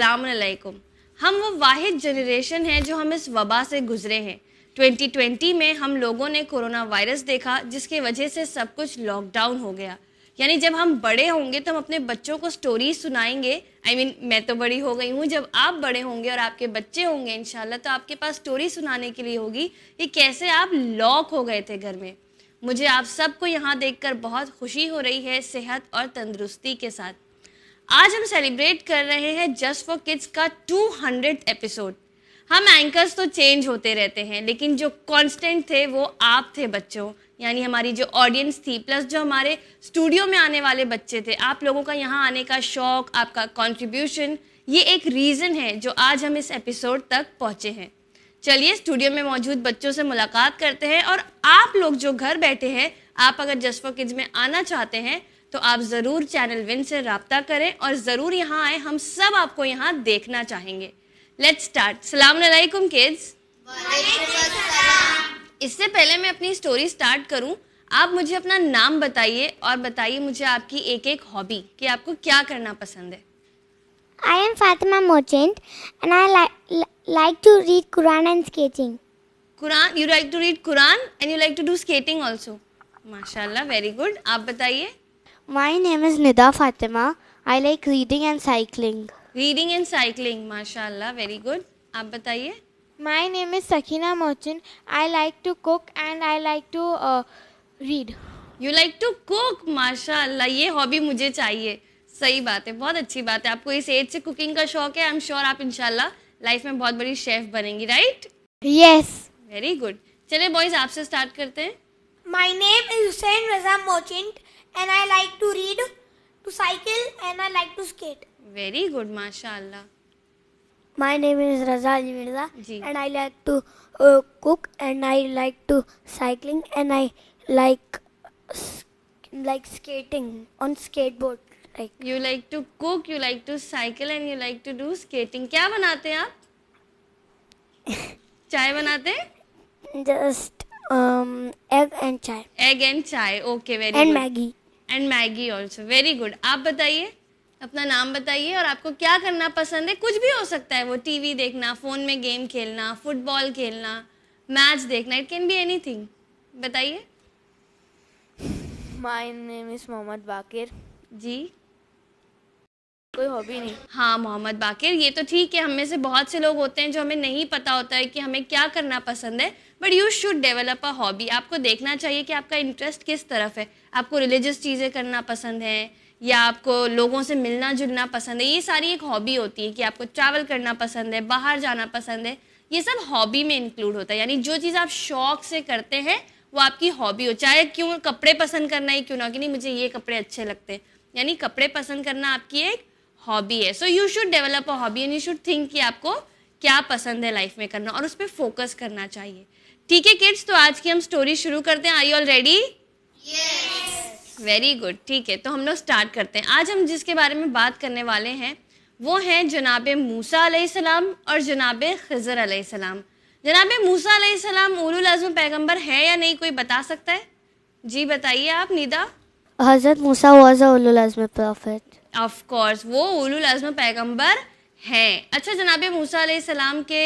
असलकुम हम वो वाहिद जनरेशन हैं जो हम इस वबा से गुजरे हैं 2020 में हम लोगों ने कोरोना वायरस देखा जिसकी वजह से सब कुछ लॉकडाउन हो गया यानी जब हम बड़े होंगे तो हम अपने बच्चों को स्टोरी सुनाएंगे आई I मीन mean, मैं तो बड़ी हो गई हूँ जब आप बड़े होंगे और आपके बच्चे होंगे इन तो आपके पास स्टोरी सुनाने के लिए होगी कि कैसे आप लॉक हो गए थे घर में मुझे आप सबको यहाँ देखकर बहुत खुशी हो रही है सेहत और तंदुरुस्ती के साथ आज हम सेलिब्रेट कर रहे हैं जस्ट फॉर किड्स का टू हंड्रेड एपिसोड हम एंकर्स तो चेंज होते रहते हैं लेकिन जो कांस्टेंट थे वो आप थे बच्चों यानी हमारी जो ऑडियंस थी प्लस जो हमारे स्टूडियो में आने वाले बच्चे थे आप लोगों का यहाँ आने का शौक आपका कॉन्ट्रीब्यूशन ये एक रीज़न है जो आज हम इस एपिसोड तक पहुँचे हैं चलिए स्टूडियो में मौजूद बच्चों से मुलाकात करते हैं और आप लोग जो घर बैठे हैं आप अगर जस्फो किड्स में आना चाहते हैं तो आप ज़रूर चैनल विन से रबता करें और ज़रूर यहाँ आए हम सब आपको यहाँ देखना चाहेंगे लेट्स स्टार्ट सलामकुम किड्स इससे पहले मैं अपनी स्टोरी स्टार्ट करूँ आप मुझे अपना नाम बताइए और बताइए मुझे आपकी एक एक हॉबी कि आपको क्या करना पसंद है I am Fatima Merchant and I like to read Quran and skating Quran you like to read Quran and you like to do skating also माशाल्लाह वेरी गुड आप बताइए My name is Nida Fatima. I like reading and cycling. Reading and cycling, mashallah, very good. आप bataiye. My name is Sakina Merchant. I like to cook and I like to uh, read. You like to cook, mashallah, ये hobby मुझे चाहिए सही बात है बहुत अच्छी बात है आपको इस एज से कुकिंग का शौक है आई एम श्योर आप इनशाला लाइफ में बहुत बड़ी शेफ बनेंगी राइट यस वेरी गुड चलिए बॉयज आपसे स्टार्ट करते हैं My name is Hussein Raza Merchant. and I like to read, to cycle, and I like to skate. Very good, mashallah. My name is Razal Mirza, and I like to uh, cook, and I like to cycling, and I like like skating on skateboard. Like you like to cook, you like to cycle, and you like to do skating. क्या बनाते हैं आप? चाय बनाते Just um, egg and chai. Egg and chai. Okay, very and good. And Maggie. And Maggie also very good आप बताइए अपना नाम बताइए और आपको क्या करना पसंद है कुछ भी हो सकता है वो टीवी देखना फ़ोन में गेम खेलना फुटबॉल खेलना मैच देखना it can be anything बताइए my name is Mohammad Baqir ji कोई हॉबी नहीं हाँ मोहम्मद बाकिर ये तो ठीक है हम में से बहुत से लोग होते हैं जो हमें नहीं पता होता है कि हमें क्या करना पसंद है but you should develop a hobby आपको देखना चाहिए कि आपका इंटरेस्ट किस तरफ है आपको रिलीजियस चीज़ें करना पसंद है या आपको लोगों से मिलना जुलना पसंद है ये सारी एक हॉबी होती है कि आपको ट्रैवल करना पसंद है बाहर जाना पसंद है ये सब हॉबी में इंक्लूड होता है यानी जो चीज़ आप शौक से करते हैं वो आपकी हॉबी हो चाहे क्यों कपड़े पसंद करना ही क्यों ना कि नहीं मुझे ये कपड़े अच्छे लगते हैं यानी कपड़े पसंद करना आपकी एक हॉबी है so you should develop a hobby and you should think कि आपको क्या पसंद है लाइफ में करना और उस पर फोकस करना चाहिए ठीक है किड्स तो आज की हम स्टोरी शुरू करते हैं I you all ready very good ठीक है तो हम लोग स्टार्ट करते हैं आज हम जिसके बारे में बात करने वाले हैं वो हैं जनाब मूसा सलाम और जनाब खजर सलाम जनाब मूसा सलाम उरुल अजम पैगम्बर है या नहीं कोई बता सकता है जी बताइए आप निदा हजरत मूसा वाज अजम प्रॉफिट ऑफ कोर्स वो उलूल अजम पैगम्बर हैं अच्छा जनाब मूसा सलाम के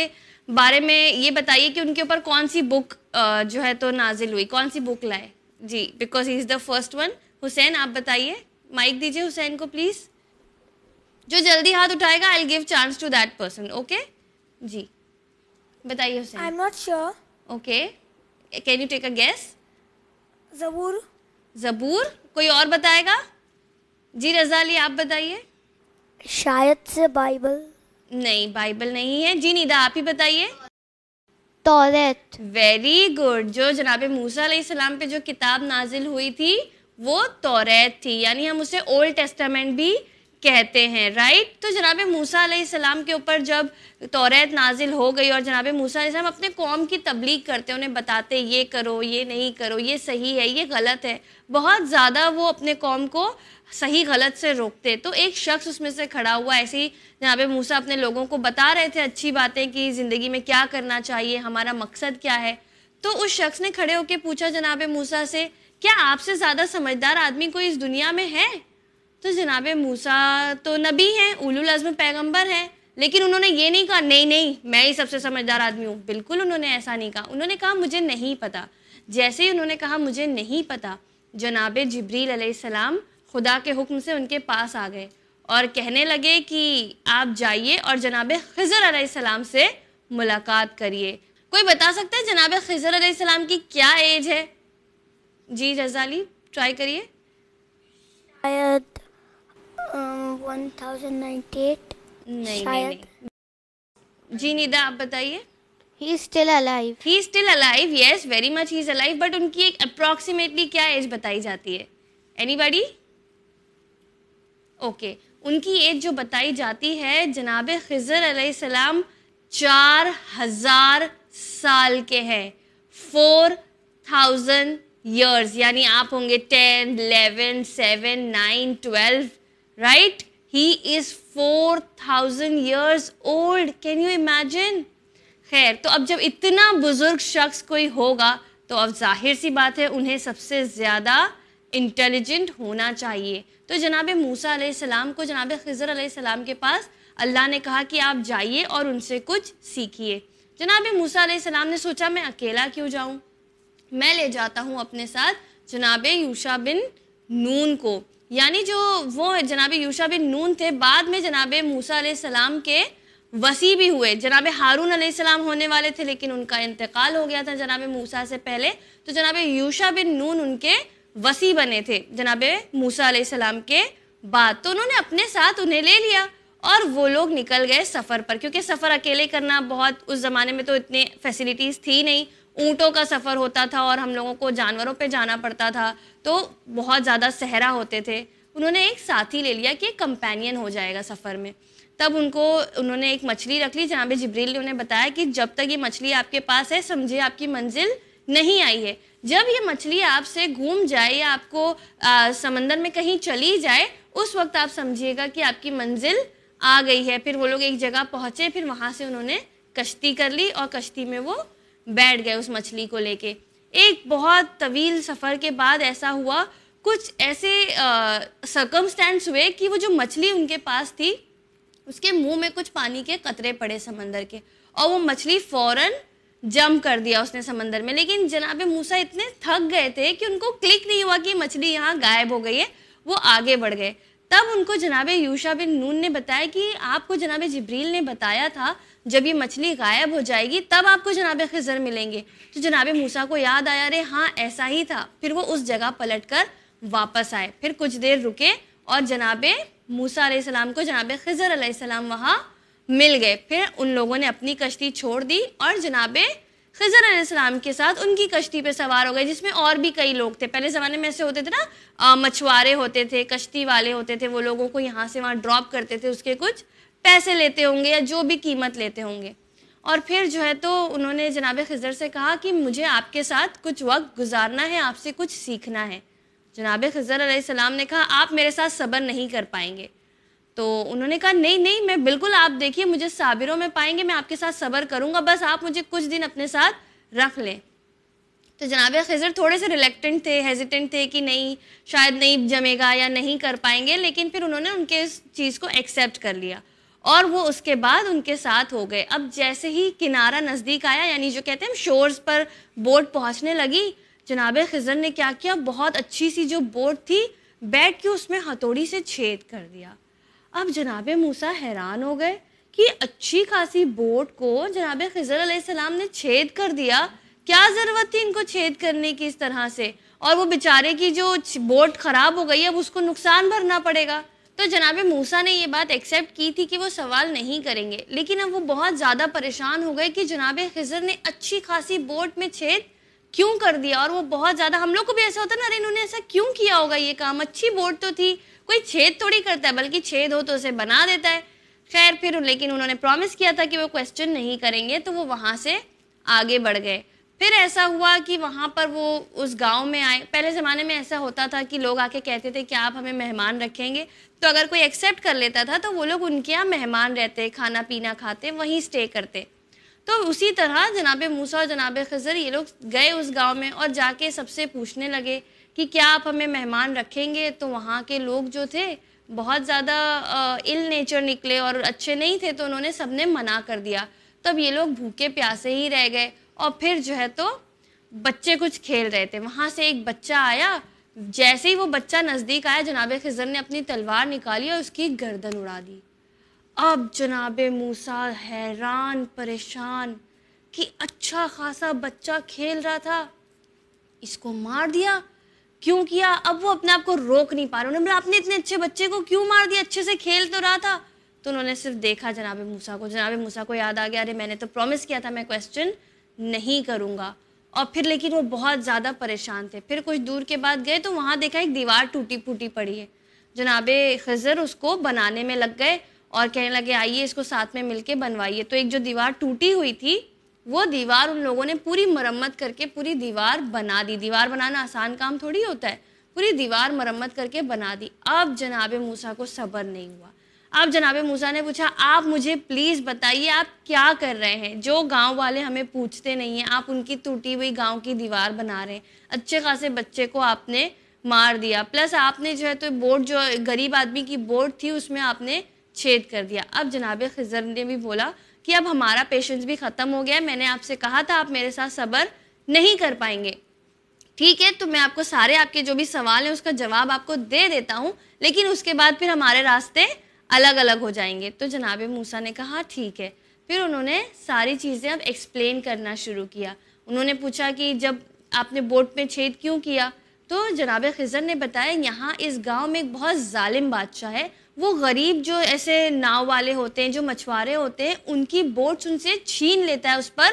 बारे में ये बताइए कि उनके ऊपर कौन सी बुक जो है तो नाजिल हुई कौन सी बुक लाए जी because he is the first one Hussain आप बताइए माइक दीजिए हुसैन को प्लीज़ जो जल्दी हाथ उठाएगा I give chance to that person okay जी बताइए Hussain I am not sure okay can you take a guess जबूर जबूर कोई और बताएगा जी रजाली आप बताइए शायद से बाइबल नहीं बाइबल नहीं है जी निदा आप ही बताइए वेरी गुड जो जनाब मूसा सलाम पे जो किताब नाजिल हुई थी वो तौरेत थी यानी हम उसे ओल्ड टेस्टामेंट भी कहते हैं राइट तो जनाब मूसा सलाम के ऊपर जब तौरेत नाजिल हो गई और जनाब मूसा सलाम अपने कौम की तबलीग करते उन्हें बताते ये करो ये नहीं करो ये सही है ये गलत है बहुत ज़्यादा वो अपने कौम को सही गलत से रोकते तो एक शख्स उसमें से खड़ा हुआ ऐसे ही जहाँ पे मूसा अपने लोगों को बता रहे थे अच्छी बातें कि ज़िंदगी में क्या करना चाहिए हमारा मकसद क्या है तो उस शख्स ने खड़े होकर पूछा जनाब मूसा से क्या आपसे ज़्यादा समझदार आदमी कोई इस दुनिया में है तो जनाब मूसा तो नबी हैं उलूल अज़म पैगम्बर हैं लेकिन उन्होंने ये नहीं कहा नहीं नहीं मैं ही सबसे समझदार आदमी हूँ बिल्कुल उन्होंने ऐसा नहीं कहा उन्होंने कहा मुझे नहीं पता जैसे ही उन्होंने कहा मुझे नहीं पता जनाब जबरील सलाम खुदा के हुक्म से उनके पास आ गए और कहने लगे कि आप जाइए और जनाब खज़र सलाम से मुलाकात करिए कोई बता सकता है जनाब खज़र सलाम की क्या एज है जी रजाली ट्राई करिए शायद जी निदा आप बताइए he still alive he still alive yes very much he is alive but उनकी एक अप्रॉक्सीमेटली क्या एज बताई जाती है एनीबॉडी ओके उनकी एज जो बताई जाती है जनाब खजर सलाम चार हजार साल के हैं फोर थाउजेंड ईयर्स यानी आप होंगे ten eleven seven nine twelve right he is four thousand years old can you imagine खैर तो अब जब इतना बुज़ुर्ग शख्स कोई होगा तो अब जाहिर सी बात है उन्हें सबसे ज़्यादा इंटेलिजेंट होना चाहिए तो जनाब मूसा सलाम को जनाब खज़र सलाम के पास अल्लाह ने कहा कि आप जाइए और उनसे कुछ सीखिए जनाब मूसा सलाम ने सोचा मैं अकेला क्यों जाऊँ मैं ले जाता हूँ अपने साथ जनाब यूशा बिन नून को यानी जो वो जनाब यूशा बिन नून थे बाद में जनाब मूसा सलाम के वसी भी हुए जनाब हारून सलाम होने वाले थे लेकिन उनका इंतकाल हो गया था जनाब मूसा से पहले तो जनाब यूशा बिन नून उनके वसी बने थे जनाब मूसा सलाम के बाद तो उन्होंने अपने साथ उन्हें ले लिया और वो लोग निकल गए सफ़र पर क्योंकि सफ़र अकेले करना बहुत उस ज़माने में तो इतने फैसिलिटीज़ थी नहीं ऊँटों का सफ़र होता था और हम लोगों को जानवरों पे जाना पड़ता था तो बहुत ज़्यादा सहरा होते थे उन्होंने एक साथी ले लिया कि एक कंपेनियन हो जाएगा सफ़र में तब उनको उन्होंने एक मछली रख ली जहाँ पे जबरील ने उन्हें बताया कि जब तक ये मछली आपके पास है समझिए आपकी मंजिल नहीं आई है जब ये मछली आपसे घूम जाए या आपको आ, समंदर में कहीं चली जाए उस वक्त आप समझिएगा कि आपकी मंजिल आ गई है फिर वो लोग एक जगह पहुँचे फिर वहाँ से उन्होंने कश्ती कर ली और कश्ती में वो बैठ गए उस मछली को लेके एक बहुत तवील सफ़र के बाद ऐसा हुआ कुछ ऐसे सर्कमस्टेंस हुए कि वो जो मछली उनके पास थी उसके मुंह में कुछ पानी के कतरे पड़े समंदर के और वो मछली फ़ौरन जंप कर दिया उसने समंदर में लेकिन जनाब मूसा इतने थक गए थे कि उनको क्लिक नहीं हुआ कि मछली यहाँ गायब हो गई है वो आगे बढ़ गए तब उनको जनाब यूशा बिन नून ने बताया कि आपको जनाब जबरील ने बताया था जब ये मछली गायब हो जाएगी तब आपको जनाब खजर मिलेंगे तो जनाब मूसा को याद आया अरे हाँ ऐसा ही था फिर वो उस जगह पलट कर वापस आए फिर कुछ देर रुके और जनाब मूसा सलाम को जनाब खजर सलाम वहाँ मिल गए फिर उन लोगों ने अपनी कश्ती छोड़ दी और जनाब खजर आसमाम के साथ उनकी कश्ती पे सवार हो गए जिसमें और भी कई लोग थे पहले ज़माने में ऐसे होते थे ना मछुआरे होते थे कश्ती वाले होते थे वो लोगों को यहाँ से वहाँ ड्रॉप करते थे उसके कुछ पैसे लेते होंगे या जो भी कीमत लेते होंगे और फिर जो है तो उन्होंने जनाब खजर से कहा कि मुझे आपके साथ कुछ वक्त गुजारना है आपसे कुछ सीखना है जनाब खजर आलाम ने कहा आप मेरे साथ सब्र नहीं कर पाएंगे तो उन्होंने कहा नहीं नहीं मैं बिल्कुल आप देखिए मुझे साबिरों में पाएंगे मैं आपके साथ सबर करूँगा बस आप मुझे कुछ दिन अपने साथ रख लें तो जनाब खजर थोड़े से रिलेक्टेंट थे हेजिटेंट थे कि नहीं शायद नहीं जमेगा या नहीं कर पाएंगे लेकिन फिर उन्होंने उनके इस चीज़ को एक्सेप्ट कर लिया और वो उसके बाद उनके साथ हो गए अब जैसे ही किनारा नज़दीक आया यानी जो कहते हैं हम शोर्स पर बोट पहुंचने लगी जनाब खजर ने क्या किया बहुत अच्छी सी जो बोट थी बैठ के उसमें हथौड़ी से छेद कर दिया अब जनाब मूसा हैरान हो गए कि अच्छी खासी बोट को जनाब खजर सलाम ने छेद कर दिया क्या ज़रूरत थी इनको छेद करने की इस तरह से और वो बेचारे की जो बोट ख़राब हो गई अब उसको नुकसान भरना पड़ेगा तो जनाब मूसा ने ये बात एक्सेप्ट की थी कि वो सवाल नहीं करेंगे लेकिन अब वो बहुत ज़्यादा परेशान हो गए कि जनाब खजर ने अच्छी खासी बोट में छेद क्यों कर दिया और वो बहुत ज़्यादा हम लोग को भी ऐसा होता ना अरे इन्होंने ऐसा क्यों किया होगा ये काम अच्छी बोट तो थी कोई छेद थोड़ी करता है बल्कि छेद हो तो उसे बना देता है खैर फिर लेकिन उन्होंने प्रॉमिस किया था कि वो क्वेश्चन नहीं करेंगे तो वो वहाँ से आगे बढ़ गए फिर ऐसा हुआ कि वहाँ पर वो उस गांव में आए पहले ज़माने में ऐसा होता था कि लोग आके कहते थे कि आप हमें मेहमान रखेंगे तो अगर कोई एक्सेप्ट कर लेता था तो वो लोग उनके यहाँ मेहमान रहते खाना पीना खाते वहीं स्टे करते तो उसी तरह जनाब मूसा और जनाब खजर ये लोग गए उस गांव में और जाके सबसे पूछने लगे कि क्या आप हमें मेहमान रखेंगे तो वहाँ के लोग जो थे बहुत ज़्यादा इल नेचर निकले और अच्छे नहीं थे तो उन्होंने सबने मना कर दिया तब ये लोग भूखे प्यासे ही रह गए और फिर जो है तो बच्चे कुछ खेल रहे थे वहाँ से एक बच्चा आया जैसे ही वो बच्चा नज़दीक आया जनाब खिजर ने अपनी तलवार निकाली और उसकी गर्दन उड़ा दी अब जनाब मूसा हैरान परेशान कि अच्छा खासा बच्चा खेल रहा था इसको मार दिया क्यों किया अब वो अपने आप को रोक नहीं पा रहे उन्होंने बोला आपने इतने अच्छे बच्चे को क्यों मार दिया अच्छे से खेल तो रहा था तो उन्होंने सिर्फ देखा जनाब मूसा को जनाब मूसा को याद आ गया अरे मैंने तो प्रॉमिस किया था मैं क्वेश्चन नहीं करूँगा और फिर लेकिन वो बहुत ज़्यादा परेशान थे फिर कुछ दूर के बाद गए तो वहाँ देखा एक दीवार टूटी फूटी पड़ी है जनाब खजर उसको बनाने में लग गए और कहने लगे आइए इसको साथ में मिलके बनवाइए तो एक जो दीवार टूटी हुई थी वो दीवार उन लोगों ने पूरी मरम्मत करके पूरी दीवार बना दी दीवार बनाना आसान काम थोड़ी होता है पूरी दीवार मरम्मत करके बना दी अब जनाब मूसा को सब्र नहीं हुआ अब जनाब मूसा ने पूछा आप मुझे प्लीज़ बताइए आप क्या कर रहे हैं जो गांव वाले हमें पूछते नहीं हैं आप उनकी टूटी हुई गांव की दीवार बना रहे हैं अच्छे खासे बच्चे को आपने मार दिया प्लस आपने जो है तो बोर्ड जो गरीब आदमी की बोर्ड थी उसमें आपने छेद कर दिया अब जनाब खजर ने भी बोला कि अब हमारा पेशेंस भी ख़त्म हो गया मैंने आपसे कहा था आप मेरे साथ सब्र नहीं कर पाएंगे ठीक है तो मैं आपको सारे आपके जो भी सवाल हैं उसका जवाब आपको दे देता हूँ लेकिन उसके बाद फिर हमारे रास्ते अलग अलग हो जाएंगे तो जनाब मूसा ने कहा ठीक है फिर उन्होंने सारी चीज़ें अब एक्सप्लेन करना शुरू किया उन्होंने पूछा कि जब आपने बोट में छेद क्यों किया तो जनाब खिजर ने बताया यहाँ इस गांव में एक बहुत ालिम बादशाह है वो गरीब जो ऐसे नाव वाले होते हैं जो मछुआरे होते हैं उनकी बोट्स उनसे छीन लेता है उस पर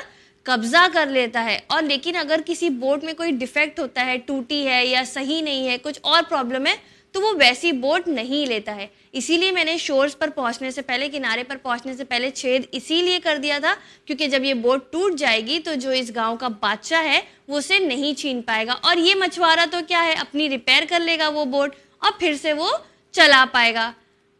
कब्जा कर लेता है और लेकिन अगर किसी बोट में कोई डिफेक्ट होता है टूटी है या सही नहीं है कुछ और प्रॉब्लम है तो वो वैसी बोट नहीं लेता है इसीलिए मैंने शोर्स पर पहुंचने से पहले किनारे पर पहुंचने से पहले छेद इसीलिए कर दिया था क्योंकि जब ये बोट टूट जाएगी तो जो इस गांव का बादशाह है वो उसे नहीं छीन पाएगा और ये मछुआरा तो क्या है अपनी रिपेयर कर लेगा वो बोट और फिर से वो चला पाएगा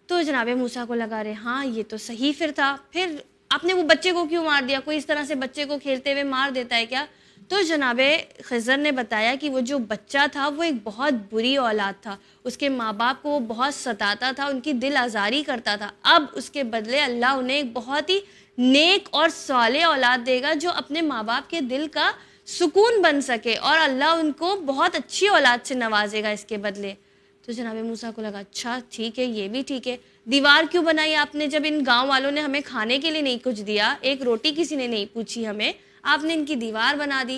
तो जनाब मूसा को लगा रहे हाँ ये तो सही फिर था फिर आपने वो बच्चे को क्यों मार दिया कोई इस तरह से बच्चे को खेलते हुए मार देता है क्या तो जनाब खजर ने बताया कि वो जो बच्चा था वो एक बहुत बुरी औलाद था उसके माँ बाप को वो बहुत सताता था उनकी दिल आज़ारी करता था अब उसके बदले अल्लाह उन्हें एक बहुत ही नेक और साल औलाद देगा जो अपने माँ बाप के दिल का सुकून बन सके और अल्लाह उनको बहुत अच्छी औलाद से नवाजेगा इसके बदले तो जनाब मूसा को लगा अच्छा ठीक है ये भी ठीक है दीवार क्यों बनाई आपने जब इन गांव वालों ने हमें खाने के लिए नहीं कुछ दिया एक रोटी किसी ने नहीं पूछी हमें आपने इनकी दीवार बना दी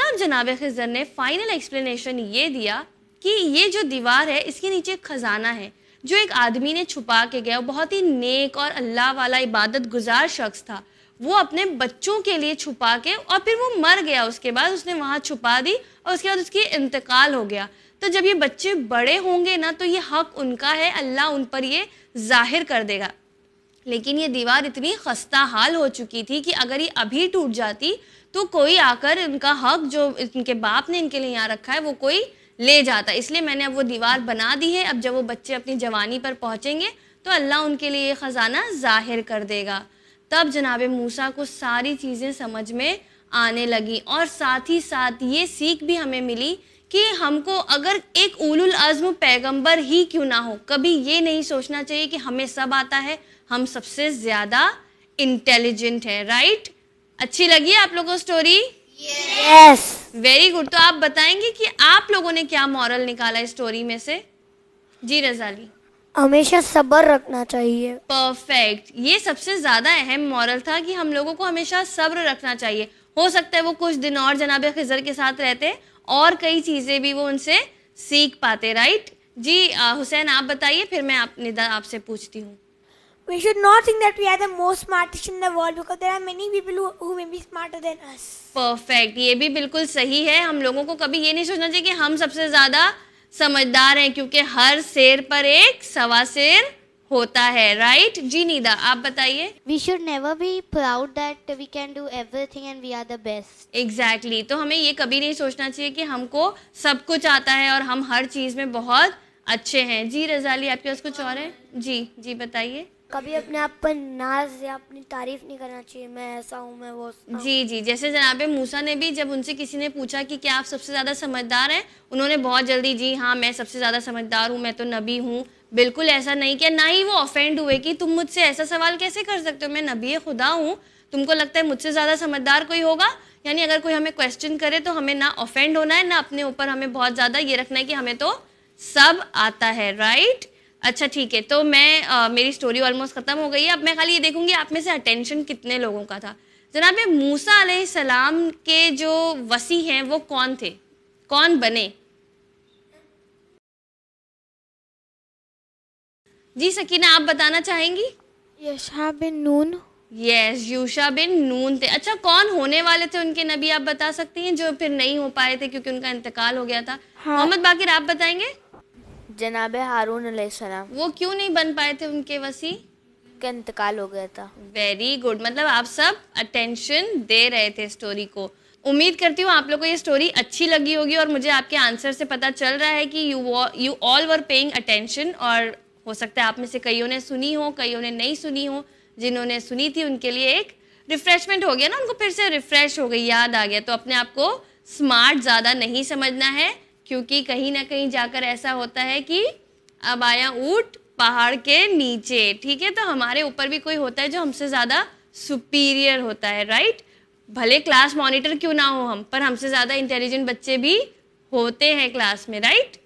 तब जनाब खजर ने फाइनल एक्सप्लेनेशन ये दिया कि ये जो दीवार है इसके नीचे ख़जाना है जो एक आदमी ने छुपा के गया बहुत ही नेक और अल्लाह वाला इबादत गुजार शख्स था वो अपने बच्चों के लिए छुपा के और फिर वो मर गया उसके बाद उसने वहाँ छुपा दी और उसके बाद उसकी इंतकाल हो गया तो जब ये बच्चे बड़े होंगे ना तो ये हक उनका है अल्लाह उन पर ये जाहिर कर देगा लेकिन ये दीवार इतनी खस्ता हाल हो चुकी थी कि अगर ये अभी टूट जाती तो कोई आकर इनका हक जो इनके बाप ने इनके लिए यहाँ रखा है वो कोई ले जाता इसलिए मैंने अब वो दीवार बना दी है अब जब वो बच्चे अपनी जवानी पर पहुँचेंगे तो अल्लाह उनके लिए ये ख़जाना जाहिर कर देगा तब जनाब मूसा को सारी चीज़ें समझ में आने लगी और साथ ही साथ ये सीख भी हमें मिली कि हमको अगर एक उलुल आज़म पैगंबर ही क्यों ना हो कभी ये नहीं सोचना चाहिए कि हमें सब आता है हम सबसे ज़्यादा इंटेलिजेंट है राइट अच्छी लगी आप लोगों को स्टोरी यस वेरी गुड तो आप बताएंगे कि आप लोगों ने क्या मॉरल निकाला इस स्टोरी में से जी रजाली हमेशा सब्र रखना चाहिए परफेक्ट ये सबसे ज्यादा अहम मॉरल था कि हम लोगों को हमेशा सब्र रखना चाहिए हो सकता है वो कुछ दिन और जनाब खजर के साथ रहते और कई चीज़ें भी वो उनसे सीख पाते राइट जी हुसैन आप बताइए फिर मैं आप निदा आपसे पूछती हूँ We should not think that we are the most smartest in the world because there are many people who, who may be smarter than us. Perfect. ये भी बिल्कुल सही है हम लोगों को कभी ये नहीं सोचना चाहिए कि हम सबसे ज़्यादा समझदार हैं क्योंकि हर शेर पर एक सवा शेर होता है राइट जी नीदा आप बताइए we should never be proud that we can do everything and we are the best exactly तो हमें ये कभी नहीं सोचना चाहिए कि हमको सब कुछ आता है और हम हर चीज में बहुत अच्छे हैं जी रजाली आपके पास कुछ और है जी जी बताइए कभी अपने आप पर नाज या अपनी तारीफ नहीं करना चाहिए मैं ऐसा हूँ मैं वो जी जी जैसे जनाब मूसा ने भी जब उनसे किसी ने पूछा कि क्या आप सबसे ज़्यादा समझदार हैं उन्होंने बहुत जल्दी जी हाँ मैं सबसे ज़्यादा समझदार हूँ मैं तो नबी हूँ बिल्कुल ऐसा नहीं किया ना ही वो ऑफेंड हुए कि तुम मुझसे ऐसा सवाल कैसे कर सकते हो मैं नबी खुदा हूँ तुमको लगता है मुझसे ज़्यादा समझदार कोई होगा यानी अगर कोई हमें क्वेश्चन करे तो हमें ना ऑफेंड होना है ना अपने ऊपर हमें बहुत ज़्यादा ये रखना है कि हमें तो सब आता है राइट अच्छा ठीक है तो मैं आ, मेरी स्टोरी ऑलमोस्ट ख़त्म हो गई है अब मैं खाली ये देखूंगी आप में से अटेंशन कितने लोगों का था जनाब मूसा सलाम के जो वसी हैं वो कौन थे कौन बने जी सकीना आप बताना चाहेंगी यशा बिन नून यस यूशा बिन नून थे अच्छा कौन होने वाले थे उनके नबी आप बता सकती हैं जो फिर नहीं हो पाए थे क्योंकि उनका इंतकाल हो गया था हाँ। मोहम्मद बाकिर आप बताएंगे जनाब हारून सलाम वो क्यों नहीं बन पाए थे उनके वसी का इंतकाल हो गया था वेरी गुड मतलब आप सब अटेंशन दे रहे थे स्टोरी को उम्मीद करती हूँ आप लोग को ये स्टोरी अच्छी लगी होगी और मुझे आपके आंसर से पता चल रहा है कि you you all were paying attention और हो सकता है आप में से कईयों ने सुनी हो कईयों ने नहीं सुनी हो जिन्होंने सुनी थी उनके लिए एक रिफ्रेशमेंट हो गया ना उनको फिर से रिफ्रेश हो गई याद आ गया तो अपने आप को स्मार्ट ज़्यादा नहीं समझना है क्योंकि कहीं ना कहीं जाकर ऐसा होता है कि अब आया ऊट पहाड़ के नीचे ठीक है तो हमारे ऊपर भी कोई होता है जो हमसे ज़्यादा सुपीरियर होता है राइट भले क्लास मॉनिटर क्यों ना हो हम पर हमसे ज़्यादा इंटेलिजेंट बच्चे भी होते हैं क्लास में राइट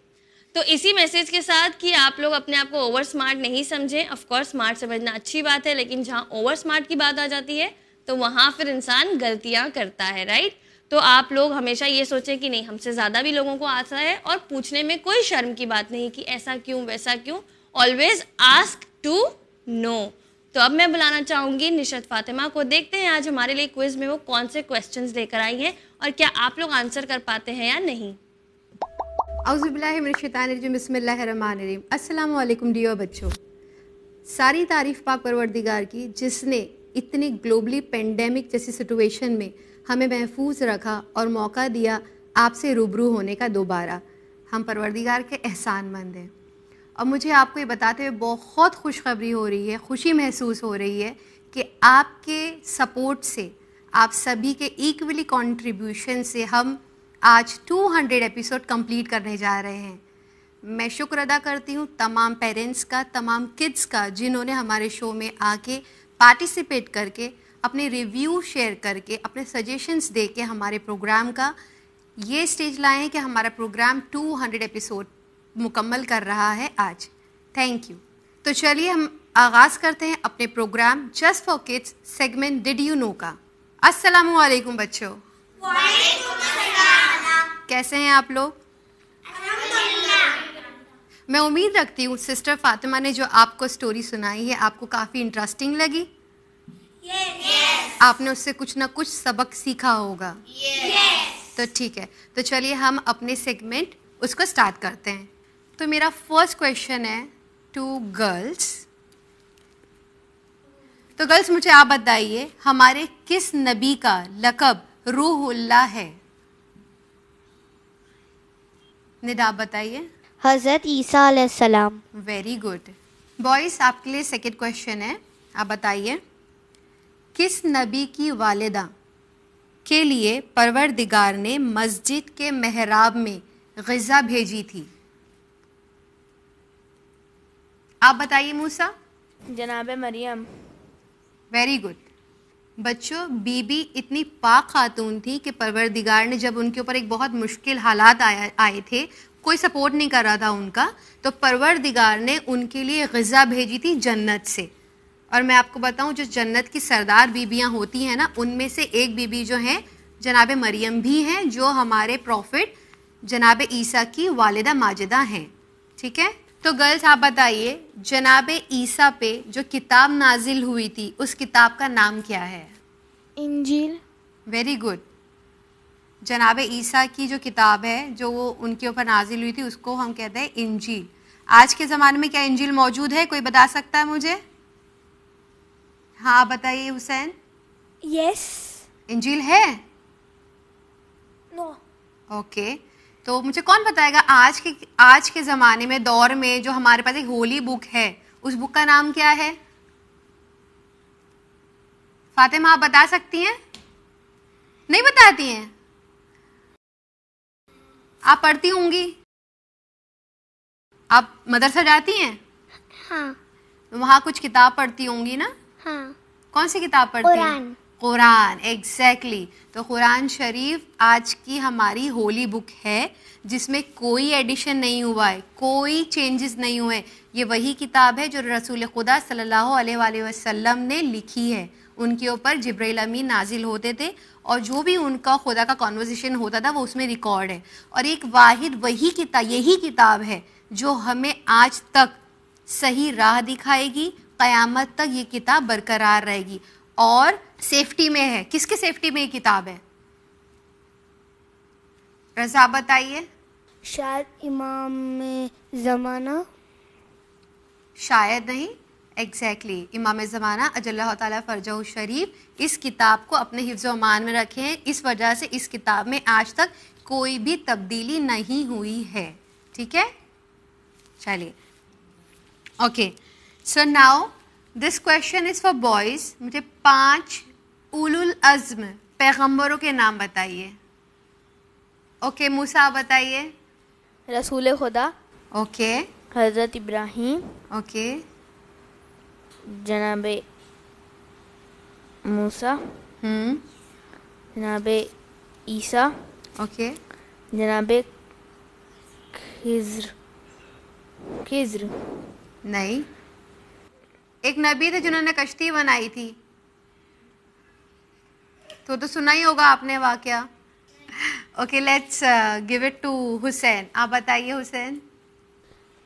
तो इसी मैसेज के साथ कि आप लोग अपने आप को ओवर स्मार्ट नहीं समझें ऑफकोर्स स्मार्ट समझना अच्छी बात है लेकिन जहाँ ओवर स्मार्ट की बात आ जाती है तो वहाँ फिर इंसान गलतियाँ करता है राइट तो आप लोग हमेशा ये सोचें कि नहीं हमसे ज़्यादा भी लोगों को आता है और पूछने में कोई शर्म की बात नहीं कि ऐसा क्यों वैसा क्यों ऑलवेज आस्क टू नो तो अब मैं बुलाना चाहूँगी निशत फातिमा को देखते हैं आज हमारे लिए क्विज में वो कौन से क्वेश्चंस लेकर आई हैं और क्या आप लोग आंसर कर पाते हैं या नहीं अस्सलाम डियर बच्चों सारी तारीफ़ पाक परवरदिगार की जिसने इतनी ग्लोबली पेंडेमिक जैसी सिचुएशन में हमें महफूज रखा और मौका दिया आपसे रूबरू होने का दोबारा हम परवरदिगार के एहसान मंद हैं और मुझे आपको ये बताते हुए बहुत खुशखबरी हो रही है खुशी महसूस हो रही है कि आपके सपोर्ट से आप सभी के इक्वली कंट्रीब्यूशन से हम आज 200 एपिसोड कंप्लीट करने जा रहे हैं मैं शुक्र अदा करती हूँ तमाम पेरेंट्स का तमाम किड्स का जिन्होंने हमारे शो में आके पार्टिसिपेट करके अपने रिव्यू शेयर करके अपने सजेशंस दे के हमारे प्रोग्राम का ये स्टेज लाए हैं कि हमारा प्रोग्राम 200 एपिसोड मुकम्मल कर रहा है आज थैंक यू तो चलिए हम आगाज़ करते हैं अपने program just for kids segment did you know का अस्सलाम वालेकुम बच्चों कैसे हैं आप लोग मैं उम्मीद रखती हूँ सिस्टर फातिमा ने जो आपको स्टोरी सुनाई है आपको काफ़ी इंटरेस्टिंग लगी yes. आपने उससे कुछ ना कुछ सबक सीखा होगा yes. तो ठीक है तो चलिए हम अपने सेगमेंट उसको स्टार्ट करते हैं तो मेरा फर्स्ट क्वेश्चन है टू गर्ल्स तो गर्ल्स मुझे आप बताइए हमारे किस नबी का लकब रूहुल्ला है निदा आप बताइए हज़रत ईसा वेरी गुड बॉयस आपके लिए सेकेंड क्वेश्चन है आप बताइए किस नबी की वालदा के लिए परवरदिगार ने मस्जिद के मेहराब में गज़ा भेजी थी आप बताइए मूसा जनाब मरियम वेरी गुड बच्चों बीबी इतनी पाक खातून थी कि परवरदिगार ने जब उनके ऊपर एक बहुत मुश्किल हालात आया आए थे कोई सपोर्ट नहीं कर रहा था उनका तो परवरदिगार ने उनके लिए गज़ा भेजी थी जन्नत से और मैं आपको बताऊं जो जन्नत की सरदार बीबियां होती हैं ना उनमें से एक बीबी जो हैं जनाब मरियम भी हैं जो हमारे प्रॉफिट जनाब ईसा की वालदा माजदा हैं ठीक है तो गर्ल्स आप बताइए जनाब ईसा पे जो किताब नाजिल हुई थी उस किताब का नाम क्या है इंजील वेरी गुड जनाब ईसा की जो किताब है जो वो उनके ऊपर नाजिल हुई थी उसको हम कहते हैं इंजील आज के ज़माने में क्या इंजील मौजूद है कोई बता सकता है मुझे हाँ बताइए हुसैन यस इंजील है नो no. Okay okay. तो मुझे कौन बताएगा आज के आज के ज़माने में दौर में जो हमारे पास एक होली बुक है उस बुक का नाम क्या है फातिमा आप बता सकती हैं नहीं बताती हैं आप पढ़ती होंगी आप मदरसा जाती हैं हाँ वहाँ कुछ किताब पढ़ती होंगी ना हाँ कौन सी किताब पढ़ती हैं कुरान एग्जैक्टली exactly. तो कुरान शरीफ आज की हमारी होली बुक है जिसमें कोई एडिशन नहीं हुआ है कोई चेंजेस नहीं हुए ये वही किताब है जो रसूल खुदा सल्लल्लाहु अलैहि वसल्लम ने लिखी है उनके ऊपर जब्रैल अमीन नाजिल होते थे और जो भी उनका खुदा का कॉन्वर्जेशन होता था वो उसमें रिकॉर्ड है और एक वाहिद वही किताब यही किताब है जो हमें आज तक सही राह दिखाएगी क़यामत तक ये किताब बरकरार रहेगी और सेफ्टी में है किसके सेफ्टी में ये किताब है रजा बताइए शायद इमाम ज़माना शायद नहीं एग्जैक्टली exactly. इमाम ज़माना अजल्ला तरजा शरीफ इस किताब को अपने हिफ्ज़ अमान में रखे हैं इस वजह से इस किताब में आज तक कोई भी तब्दीली नहीं हुई है ठीक है चलिए okay so now this question is for boys मुझे पाँच उलुल पैगम्बरों के नाम बताइए ओके okay, मूसा बताइए रसूल खुदा ओके okay. हज़रत इब्राहिम ओके okay. जनाब मूसा हम्म। जनाब ईसा ओके जनाब खिज्र खिज्र नहीं एक नबी थे जिन्होंने कश्ती बनाई थी तो तो सुना ही होगा आपने वाक्य okay let's give it to Hussain आप बताइए हुसैन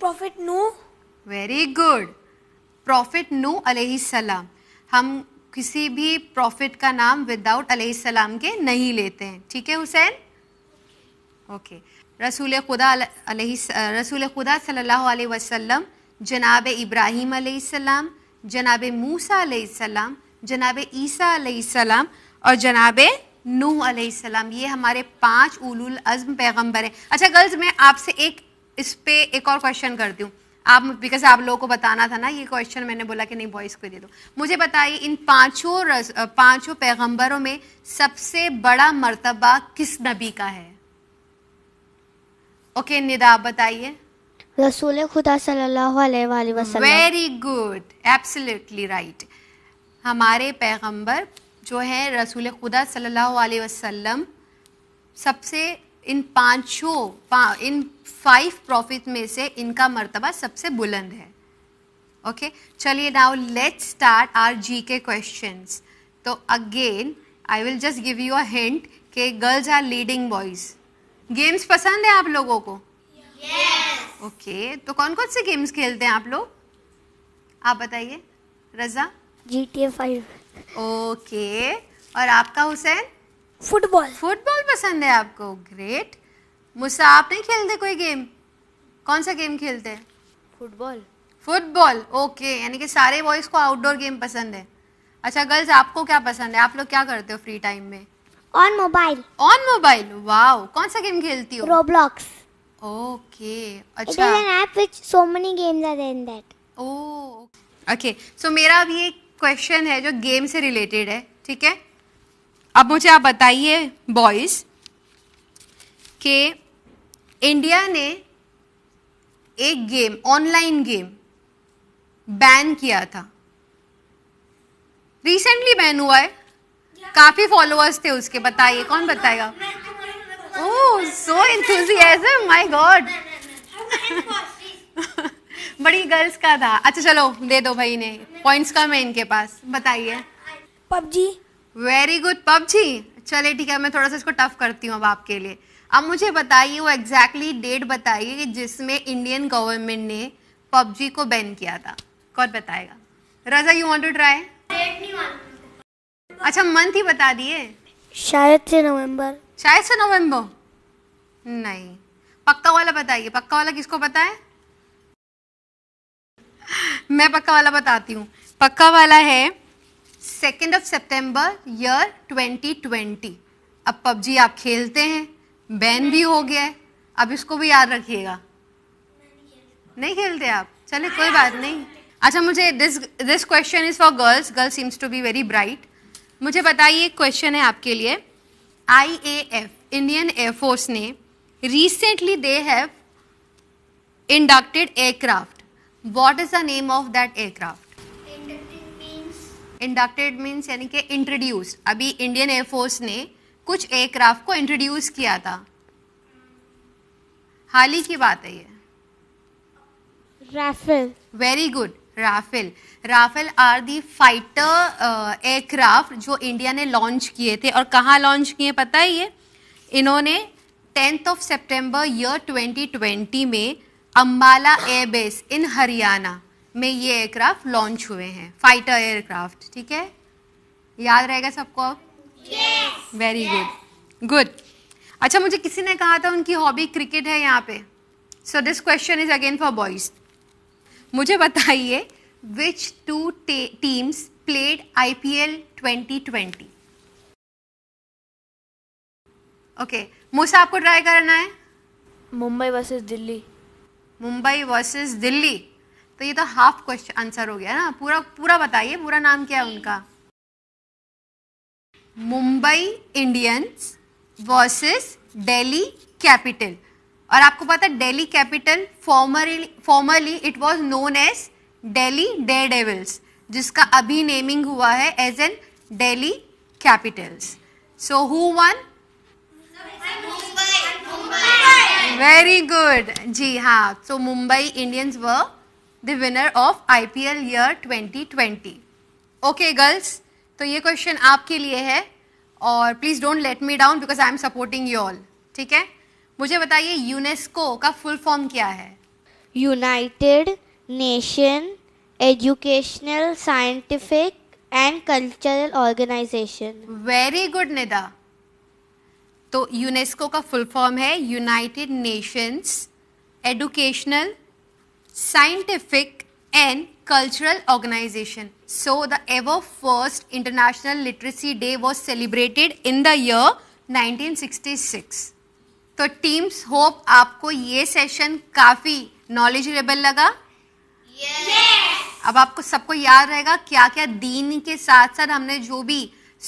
प्रॉफिट नू वेरी गुड प्रॉफिट नू सलाम हम किसी भी प्रॉफिट का नाम विदाउट सलाम के नहीं लेते हैं ठीक है हुसैन ओके रसूल खुदा रसूल खुदा सल्लल्लाहु अलैहि वसल्लम जनाब इब्राहिम सलाम जनाब मूसा सलाम जनाब ईसा सलाम और जनाब नूह सलाम ये हमारे पांच उलूल अज़म पैगम्बर हैं अच्छा गर्ल्स मैं आपसे एक इस पर एक और क्वेश्चन करती हूँ आप बिकॉज आप लोगों को बताना था ना ये क्वेश्चन मैंने बोला कि नहीं बॉयज़ को दे दो मुझे बताइए इन पांचों पांचों पैगंबरों में सबसे बड़ा मर्तबा किस नबी का है ओके okay, निदा बताइए रसूल खुदा सल्लल्लाहु अलैहि वसल्लम वेरी गुड एब्सोल्युटली राइट हमारे पैगंबर जो है रसूल खुदा सल्लल्लाहु अलैहि वसल्लम सबसे इन पांचों पा, इन फाइव प्रॉफिट में से इनका मर्तबा सबसे बुलंद है ओके चलिए now let's start our G K question तो again I will just give you a hint girls are leading boys games पसंद है आप लोगों को ओके yes. okay, तो कौन कौन से गेम्स खेलते हैं आप लोग आप बताइए Raza ji T five okay और आपका हुसैन फुटबॉल फुटबॉल पसंद है आपको ग्रेट मुझसे आप नहीं खेलते कोई गेम कौन सा गेम खेलते हैं फुटबॉल फुटबॉल ओके यानी कि सारे बॉयज़ को आउटडोर गेम पसंद है अच्छा गर्ल्स आपको क्या पसंद है आप लोग क्या करते हो फ्री टाइम में on mobile on mobile wow कौन सा गेम खेलती हो रोब्लॉक्स ओके अच्छा it is an app which so many games are in that oh okay so मेरा अभी एक क्वेश्चन है जो गेम से रिलेटेड है ठीक है अब मुझे आप बताइए बॉयज के इंडिया ने एक गेम ऑनलाइन गेम बैन किया था रिसेंटली बैन हुआ है काफी फॉलोअर्स थे उसके बताइए कौन बताएगा oh so enthusiasm my god बड़ी गर्ल्स का था अच्छा चलो दे दो भाई ने पॉइंट्स कम है इनके पास बताइए पबजी वेरी गुड पबजी चले ठीक है मैं थोड़ा सा इसको टफ करती हूँ अब आपके लिए अब मुझे बताइए वो एग्जैक्टली डेट बताइए कि जिसमें इंडियन गवर्नमेंट ने पबजी को बैन किया था कौन बताएगा Raza you want to try अच्छा मंथ ही बता दिए शायद से नवंबर शायद से नवंबर नहीं पक्का वाला बताइए पक्का वाला किसको पता है मैं पक्का वाला बताती हूँ पक्का वाला है सेकेंड ऑफ सेप्टेम्बर ईयर 2020 अब पबजी आप खेलते हैं बैन भी हो गया है अब इसको भी याद रखिएगा नहीं खेलते आप चले कोई बात नहीं अच्छा मुझे this this question is for girls girl seems to be very bright मुझे बताइए एक क्वेश्चन है आपके लिए I A F Indian air force ने recently they have inducted aircraft what is the name of that aircraft inducted means यानी कि introduce अभी इंडियन एयरफोर्स ने कुछ एयरक्राफ्ट को इंट्रोड्यूस किया था हाल ही की बात है ये Rafale very good Rafale Rafale are the fighter aircraft जो इंडिया ने लॉन्च किए थे और कहाँ लॉन्च किए पता है ये इन्होंने टेंथ ऑफ सितंबर ईयर 2020 में अम्बाला एयरबेस इन हरियाणा में ये एयरक्राफ्ट लॉन्च हुए हैं फाइटर एयरक्राफ्ट ठीक है याद रहेगा सबको वेरी गुड गुड अच्छा मुझे किसी ने कहा था उनकी हॉबी क्रिकेट है यहाँ पे so this question is again for boys मुझे बताइए which two teams played I P L twenty twenty okay मुझसे आपको ट्राई करना है मुंबई वर्सेस दिल्ली मुंबई वर्सेस दिल्ली तो ये तो हाफ क्वेश्चन आंसर हो गया ना पूरा पूरा बताइए पूरा नाम क्या है उनका Mumbai Indians versus Delhi Capital और आपको पता है Delhi Capital formerly formerly it was known as Delhi Daredevils जिसका अभी नेमिंग हुआ है as an Delhi Capitals so who won very good जी हाँ so Mumbai Indians were the winner of I P L year twenty twenty okay girls तो ये question आपके लिए है और please don't let me down because I am supporting you all ठीक है मुझे बताइए यूनेस्को का फुल फॉर्म क्या है United Nation Educational Scientific and Cultural Organization very good Nida तो यूनेस्को का फुल फॉर्म है United Nations Educational scientific and cultural organization. So the ever first International Literacy Day was celebrated in the year 1966. तो teams hope आपको ये session काफ़ी knowledgeable लगा yes. अब आपको सबको याद रहेगा क्या क्या दीन के साथ साथ हमने जो भी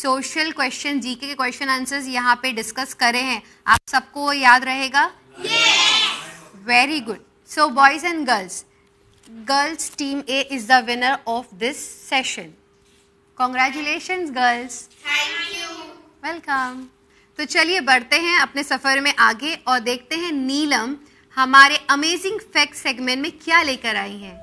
सोशल क्वेश्चन जीके के क्वेश्चन आंसर्स यहाँ पे डिस्कस करे हैं आप सबको याद रहेगा very yes. Good So boys and girls, girls team A is the winner of this session. Congratulations girls. Thank you. Welcome. तो चलिए बढ़ते हैं अपने सफ़र में आगे और देखते हैं नीलम हमारे अमेजिंग फैक्ट सेगमेंट में क्या लेकर आई है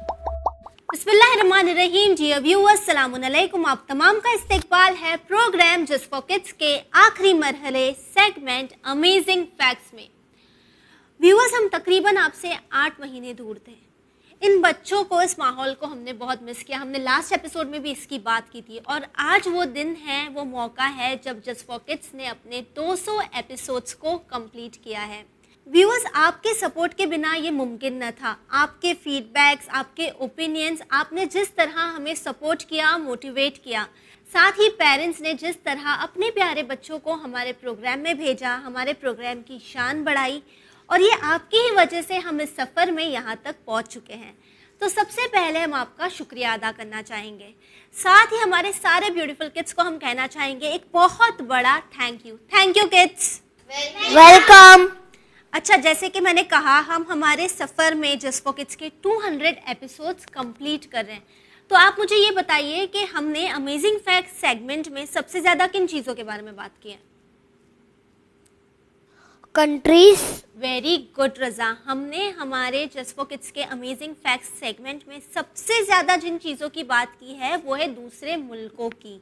बसमीम जी व्यूअर्स आप तमाम का इस्तकबाल है प्रोग्राम जस्ट पॉकेट्स के आखिरी मरहले सेगमेंट अमेजिंग फैक्ट्स में व्यूवर्स हम तकरीबन आपसे आठ महीने दूर थे इन बच्चों को इस माहौल को हमने बहुत मिस किया हमने लास्ट एपिसोड में भी इसकी बात की थी और आज वो दिन है वो मौका है जब जस्ट किड्स ने अपने 200 एपिसोड्स को कंप्लीट किया है व्यूअर्स आपके सपोर्ट के बिना ये मुमकिन न था आपके फीडबैक्स आपके ओपिनियंस आपने जिस तरह हमें सपोर्ट किया मोटिवेट किया साथ ही पेरेंट्स ने जिस तरह अपने प्यारे बच्चों को हमारे प्रोग्राम में भेजा हमारे प्रोग्राम की शान बढ़ाई और ये आपकी ही वजह से हम इस सफ़र में यहाँ तक पहुँच चुके हैं तो सबसे पहले हम आपका शुक्रिया अदा करना चाहेंगे साथ ही हमारे सारे ब्यूटीफुल किड्स को हम कहना चाहेंगे एक बहुत बड़ा thank you thank you kids welcome अच्छा जैसे कि मैंने कहा हम हमारे सफ़र में जस्पो किड्स के 200 एपिसोड्स कंप्लीट कर रहे हैं तो आप मुझे ये बताइए कि हमने अमेजिंग फैक्ट सेगमेंट में सबसे ज़्यादा किन चीज़ों के बारे में बात की है कंट्रीज वेरी गुड रज़ा हमने हमारे जस्फो किट्स के अमेजिंग फैक्ट्स सेगमेंट में सबसे ज़्यादा जिन चीज़ों की बात की है वो है दूसरे मुल्कों की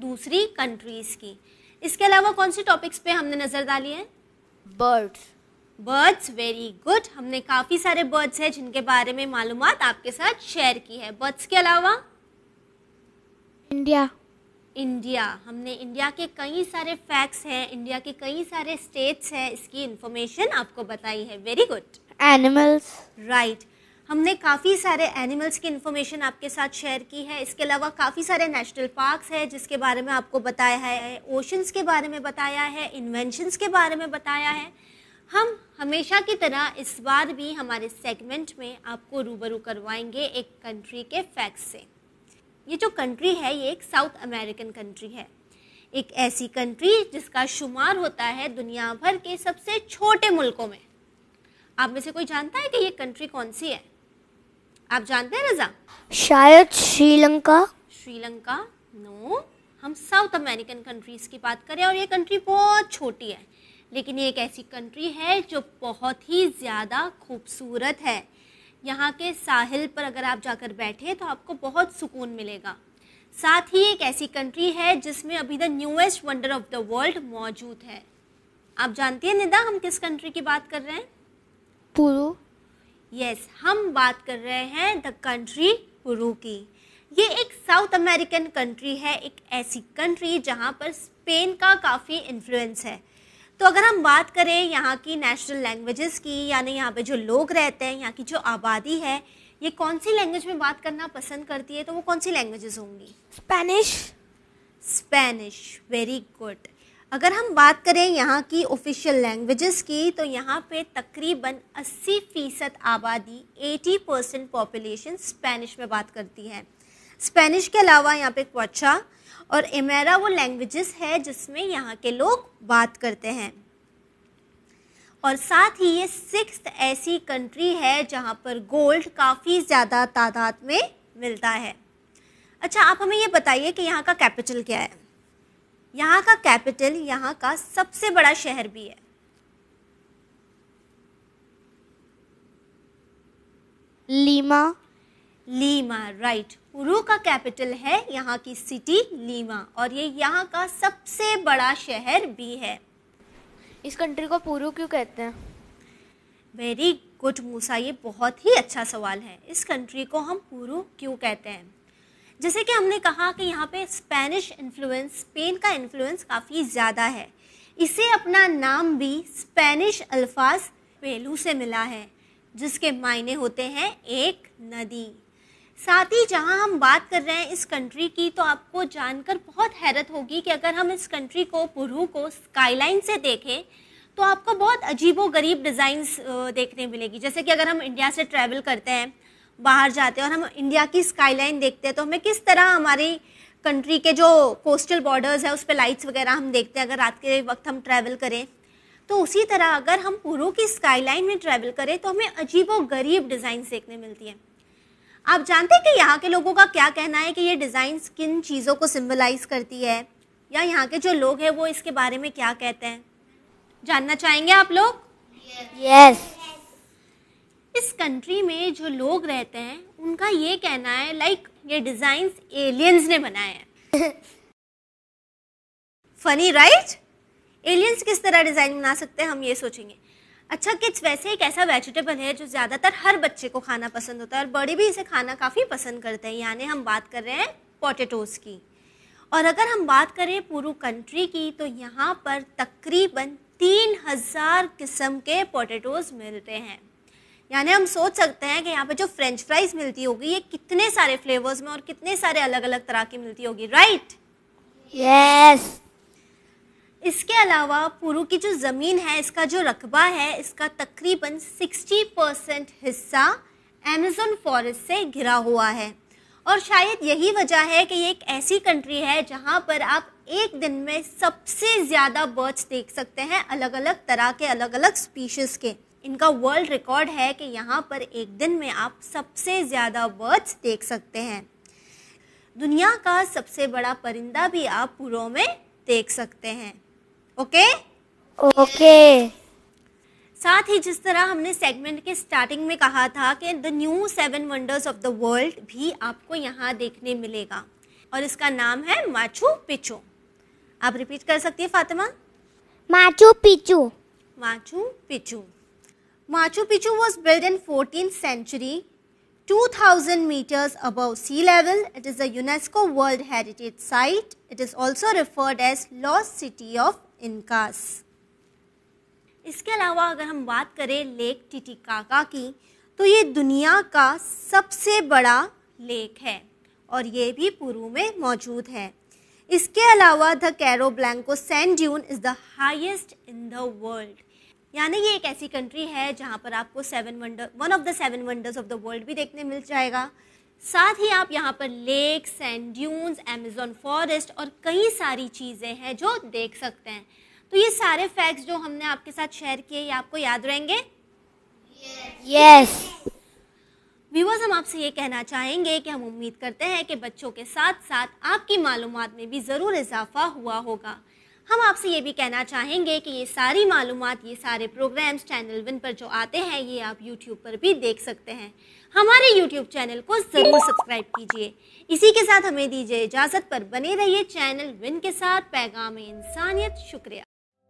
दूसरी कंट्रीज़ की इसके अलावा कौन से टॉपिक्स पे हमने नज़र डाली है बर्ड्स बर्ड्स वेरी गुड हमने काफ़ी सारे बर्ड्स हैं जिनके बारे में मालूम आपके साथ शेयर की है बर्ड्स के अलावा इंडिया इंडिया हमने इंडिया के कई सारे फैक्ट्स हैं इंडिया के कई सारे स्टेट्स हैं इसकी इन्फॉर्मेशन आपको बताई है वेरी गुड एनिमल्स राइट हमने काफ़ी सारे एनिमल्स की इन्फॉर्मेशन आपके साथ शेयर की है इसके अलावा काफ़ी सारे नेशनल पार्क्स है जिसके बारे में आपको बताया है ओशंस के बारे में बताया है इन्वेंशंस के बारे में बताया है हम हमेशा की तरह इस बार भी हमारे सेगमेंट में आपको रूबरू करवाएंगे एक कंट्री के फैक्ट्स से ये जो कंट्री है ये एक साउथ अमेरिकन कंट्री है एक ऐसी कंट्री जिसका शुमार होता है दुनिया भर के सबसे छोटे मुल्कों में आप में से कोई जानता है कि ये कंट्री कौन सी है आप जानते हैं रजा शायद श्रीलंका श्रीलंका नो हम साउथ अमेरिकन कंट्रीज की बात करें और ये कंट्री बहुत छोटी है लेकिन ये एक ऐसी कंट्री है जो बहुत ही ज़्यादा खूबसूरत है यहाँ के साहिल पर अगर आप जाकर बैठे तो आपको बहुत सुकून मिलेगा साथ ही एक ऐसी कंट्री है जिसमें अभी the newest wonder of the world मौजूद है आप जानती हैं निदा हम किस कंट्री की बात कर रहे हैं पुरू यस हम बात कर रहे हैं द कंट्री पुरू की ये एक साउथ अमेरिकन कंट्री है एक ऐसी कंट्री जहाँ पर स्पेन का काफ़ी इन्फ्लुएंस है तो अगर हम बात करें यहाँ की नेशनल लैंग्वेजेस की यानी यहाँ पे जो लोग रहते हैं यहाँ की जो आबादी है ये कौन सी लैंग्वेज में बात करना पसंद करती है तो वो कौन सी लैंग्वेजेस होंगी स्पेनिश स्पेनिश वेरी गुड अगर हम बात करें यहाँ की ऑफिशियल लैंग्वेजेस की तो यहाँ पे तकरीबन 80 फीसद आबादी 80 परसेंट पॉपुलेशन स्पेनिश में बात करती है स्पेनिश के अलावा यहाँ पे क्वाचा और एमेरा वो लैंग्वेजेस है जिसमें यहाँ के लोग बात करते हैं और साथ ही ये सिक्स ऐसी कंट्री है जहाँ पर गोल्ड काफ़ी ज़्यादा तादाद में मिलता है अच्छा आप हमें ये बताइए कि यहाँ का कैपिटल क्या है यहाँ का कैपिटल यहाँ का सबसे बड़ा शहर भी है लीमा लीमा राइट पुरू का कैपिटल है यहाँ की सिटी लीमा और ये यहाँ का सबसे बड़ा शहर भी है इस कंट्री को पुरू क्यों कहते हैं वेरी गुड मूसा ये बहुत ही अच्छा सवाल है इस कंट्री को हम पुरू क्यों कहते हैं जैसे कि हमने कहा कि यहाँ पे स्पेनिश इन्फ्लुएंस स्पेन का इन्फ्लुएंस काफ़ी ज़्यादा है इसे अपना नाम भी स्पेनिश अल्फाज पेलू से मिला है जिसके मायने होते हैं एक नदी साथ ही जहां हम बात कर रहे हैं इस कंट्री की तो आपको जानकर बहुत हैरत होगी कि अगर हम इस कंट्री को पुरू को स्काईलाइन से देखें तो आपको बहुत अजीबो गरीब डिज़ाइंस देखने मिलेगी जैसे कि अगर हम इंडिया से ट्रैवल करते हैं बाहर जाते हैं और हम इंडिया की स्काईलाइन देखते हैं तो हमें किस तरह हमारी कंट्री के जो कोस्टल बॉर्डर्स है उस पर लाइट्स वगैरह हम देखते हैं अगर रात के वक्त हम ट्रैवल करें तो उसी तरह अगर हम पुरू की स्काईलाइन में ट्रैवल करें तो हमें व गरीब डिज़ाइंस देखने मिलती हैं आप जानते हैं कि यहाँ के लोगों का क्या कहना है कि ये डिज़ाइन किन चीज़ों को सिम्बलाइज करती है या यहाँ के जो लोग हैं वो इसके बारे में क्या कहते हैं जानना चाहेंगे आप लोग यस yes. इस कंट्री में जो लोग रहते हैं उनका ये कहना है लाइक ये डिज़ाइन एलियंस ने बनाए हैं फनी राइट एलियंस किस तरह डिज़ाइन बना सकते हैं हम ये सोचेंगे अच्छा किच वैसे एक ऐसा वेजिटेबल है जो ज़्यादातर हर बच्चे को खाना पसंद होता है और बड़े भी इसे खाना काफ़ी पसंद करते हैं यानी हम बात कर रहे हैं पोटेटोज़ की और अगर हम बात करें पूरी कंट्री की तो यहाँ पर तकरीबन तीन हज़ार किस्म के पोटेटोज़ मिलते हैं यानी हम सोच सकते हैं कि यहाँ पर जो फ्रेंच फ्राइज मिलती होगी ये कितने सारे फ्लेवर्स में और कितने सारे अलग अलग तरह की मिलती होगी राइट यस yes. इसके अलावा पुरु की जो ज़मीन है इसका जो रकबा है इसका तकरीबन 60 परसेंट हिस्सा अमेज़ोन फॉरेस्ट से घिरा हुआ है और शायद यही वजह है कि ये एक ऐसी कंट्री है जहाँ पर आप एक दिन में सबसे ज़्यादा बर्ड्स देख सकते हैं अलग अलग तरह के अलग अलग स्पीशीज़ के इनका वर्ल्ड रिकॉर्ड है कि यहाँ पर एक दिन में आप सबसे ज़्यादा बर्ड्स देख सकते हैं दुनिया का सबसे बड़ा परिंदा भी आप पुरों में देख सकते हैं ओके ओके साथ ही जिस तरह हमने सेगमेंट के स्टार्टिंग में कहा था कि the new seven wonders of the world भी आपको यहाँ देखने मिलेगा और इसका नाम है माचू पिचू आप रिपीट कर सकती है Fatima Machu Picchu Machu Picchu Machu Picchu was build in fourteen century 2000 meters above sea level it is a unesco world heritage site it is also referred as lost city of Incas इसके अलावा अगर हम बात करें lake Titicaca की तो ये दुनिया का सबसे बड़ा लेक है और ये भी पूर्व में मौजूद है इसके अलावा the Cerro Blanco sand dune is the highest in the world यानी ये एक ऐसी कंट्री है जहाँ पर आपको seven wonder one of the seven wonders of the world भी देखने मिल जाएगा साथ ही आप यहाँ पर lakes and dunes Amazon forest और कई सारी चीज़ें हैं जो देख सकते हैं तो ये सारे फैक्ट्स जो हमने आपके साथ शेयर किए ये आपको याद रहेंगे यस व्यूवर्स हम आपसे ये कहना चाहेंगे कि हम उम्मीद करते हैं कि बच्चों के साथ साथ आपकी मालूम में भी ज़रूर इजाफा हुआ होगा हम आपसे ये भी कहना चाहेंगे कि ये सारी मालूम ये सारे प्रोग्राम्स चैनल वन पर जो आते हैं ये आप यूट्यूब पर भी देख सकते हैं हमारे यूट्यूब चैनल को ज़रूर सब्सक्राइब कीजिए इसी के साथ हमें दीजिए इजाज़त पर बने रहिए चैनल विन के साथ पैगाम इंसानियत शुक्रिया